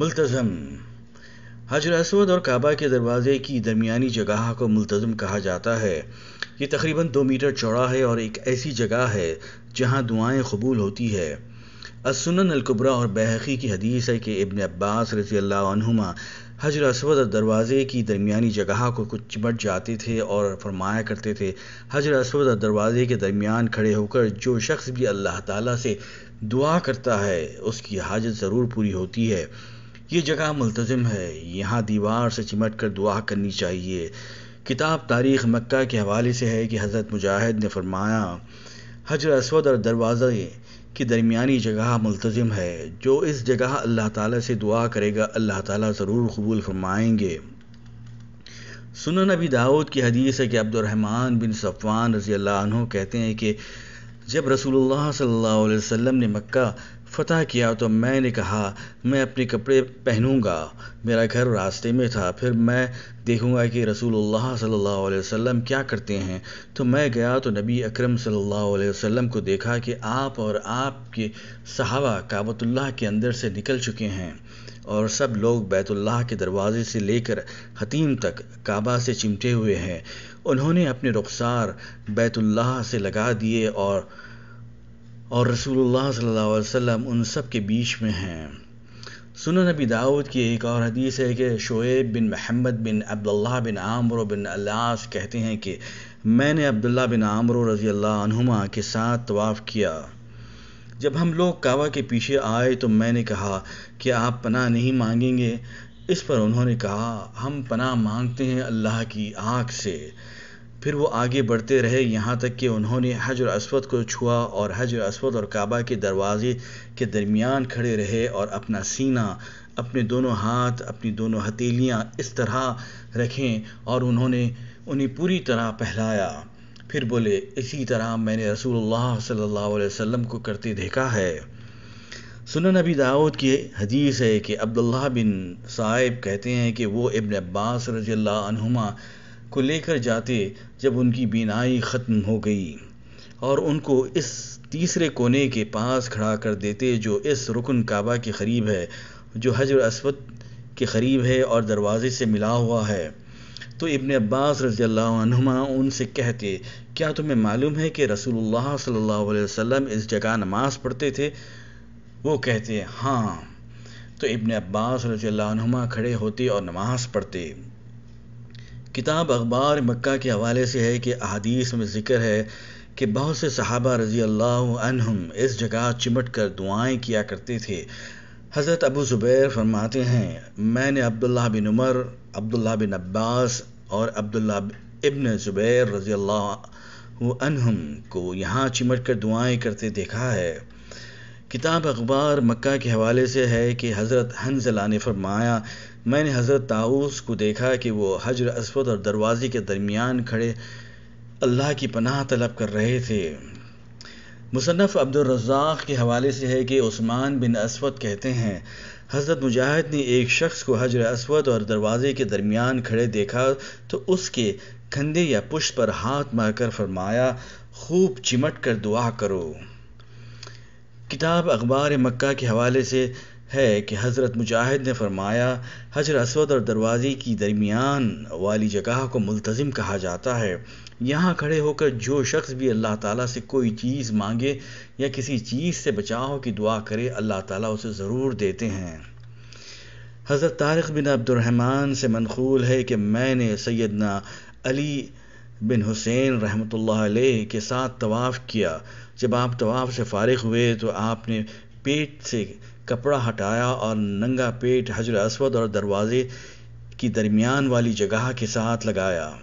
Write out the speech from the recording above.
मुलतज़म हजर असवद और काबा के दरवाज़े की दरमियानी जगह को मुलतज़म कहा जाता है ये तकरीबन दो मीटर चौड़ा है और एक ऐसी जगह है जहाँ दुआएं कबूल होती है असुनन अलकुबरा और बहकी की हदीस है कि इबन अब्बास रजी अल्लाहुमा हजर असवद और दरवाज़े की दरमियानी जगह को कुछ चिमट जाते थे और फरमाया करते थे हजर असवद और दरवाज़े के दरमियान खड़े होकर जो शख्स भी अल्लाह ताला से दुआ करता है उसकी हाजत ज़रूर पूरी होती है ये जगह मुलतज़म है यहाँ दीवार से चिमट कर दुआ करनी चाहिए किताब तारीख़ मक्का के हवाले से है कि हज़रत मुजाहिद ने फरमाया हजर असवद और दरवाज़े की दरमियानी जगह मुलतज़म है जो इस जगह अल्लाह ताला से दुआ करेगा अल्लाह ताला ज़रूर कबूल फरमाएंगे सुन नबी दाऊद की हदीस है कि अब्दुलरहमान बिन सफवान रज़ी अल्लाह कहते हैं कि जब रसूलुल्लाह सल्लल्लाहु अलैहि वसल्लम ने मक्का फतह किया तो मैंने कहा मैं अपने कपड़े पहनूंगा मेरा घर रास्ते में था फिर मैं देखूंगा कि रसूलुल्लाह सल्लल्लाहु अलैहि वसल्लम क्या करते हैं तो मैं गया तो नबी अकरम सल्लल्लाहु अलैहि वसल्लम को देखा कि आप और आपके सहाबा काबतुल्लाह के अंदर से निकल चुके हैं और सब लोग बैतुल्लाह के दरवाज़े से लेकर हतीम तक काबा से चिमटे हुए हैं उन्होंने अपने रुखसार बैतुल्लाह से लगा दिए और और रसूलुल्लाह सल्लल्लाहु अलैहि वसल्लम उन सब के बीच में हैं सुन नबी दाऊद की एक और हदीस है कि शोएब बिन महमद बिन अब्दुल्ला बिन आमर बिन अलास कहते हैं कि मैंने अब्दुल्ला बिन आमर रज़ी अल्लाह के साथ तवाफ़ किया जब हम लोग कावा के पीछे आए तो मैंने कहा कि आप पनाह नहीं मांगेंगे इस पर उन्होंने कहा हम पनाह मांगते हैं अल्लाह की आँख से फिर वो आगे बढ़ते रहे यहाँ तक कि उन्होंने हजर असवद को छुआ और हजर असवद और काबा के दरवाज़े के दरमियान खड़े रहे और अपना सीना अपने दोनों हाथ अपनी दोनों हथेलियाँ इस तरह रखें और उन्होंने उन्हें पूरी तरह पहलाया फिर बोले इसी तरह मैंने रसूलुल्लाह सल्लल्लाहु अलैहि वसल्लम को करते देखा है सुनन नबी दाऊद की हदीस है कि अब्दुल्ला बिन साहिब कहते हैं कि वो इब्न अब्बास रजील्ला को लेकर जाते जब उनकी बीनाई ख़त्म हो गई और उनको इस तीसरे कोने के पास खड़ा कर देते जो इस रुकन काबा के करीब है जो हजर असवद के करीब है और दरवाज़े से मिला हुआ है तो इबन अब्बास रजी उनसे कहते क्या तुम्हें मालूम है कि रसूलुल्लाह सल्लल्लाहु अलैहि वसल्लम इस जगह नमाज़ पढ़ते थे वो कहते हाँ तो इबन अब्बास रजील्ला खड़े होते और नमाज़ पढ़ते किताब अखबार मक्का के हवाले से है कि अदीस में ज़िक्र है कि बहुत से सहाबा रज़ी अल्लाह इस जगह चिमट कर दुआएँ किया करते थे हज़रत अबू ज़ुबैर फरमाते हैं मैंने अब्दुल्ला बिन उमर अब्दुल्ला बिन अब्बास और अब्दुल्ला इब्न ज़ुबैर रज़ी अल्लाह को यहाँ चिमट कर दुआएँ करते देखा है किताब अखबार मक्का के हवाले से है कि हज़रत हंजला ने फरमाया मैंने हज़रत ताऊस को देखा कि वो हजर असवद और दरवाज़े के दरमियान खड़े अल्लाह की पनाह तलब कर रहे थे मुसनफ़ अब्दुलरजाक के हवाले से है कि उस्मान बिन असवद कहते हैं हज़रत मुजाहिद ने एक शख्स को हजर असवद और दरवाज़े के दरमियान खड़े देखा तो उसके खंदे या पुष्ट पर हाथ मारकर फरमाया खूब चिमट कर दुआ करो किताब अखबार मक्का के हवाले से है कि हज़रत मुजाहिद ने फरमाया हजर असद और दरवाज़े की दरमियान वाली जगह को मुलतज़म कहा जाता है यहाँ खड़े होकर जो शख्स भी अल्लाह ताला से कोई चीज़ मांगे या किसी चीज़ से बचाव की दुआ करे अल्लाह ताला उसे ज़रूर देते हैं हज़रत तारक बिन अब्दुलरहमान से मनखूल है कि मैंने सैदना अली बिन हुसैन रहमत के साथ तवाफ़ किया जब आप तवाफ़ से फारग हुए तो आपने पेट से कपड़ा हटाया और नंगा पेट हजर असवद और दरवाज़े की दरमियान वाली जगह के साथ लगाया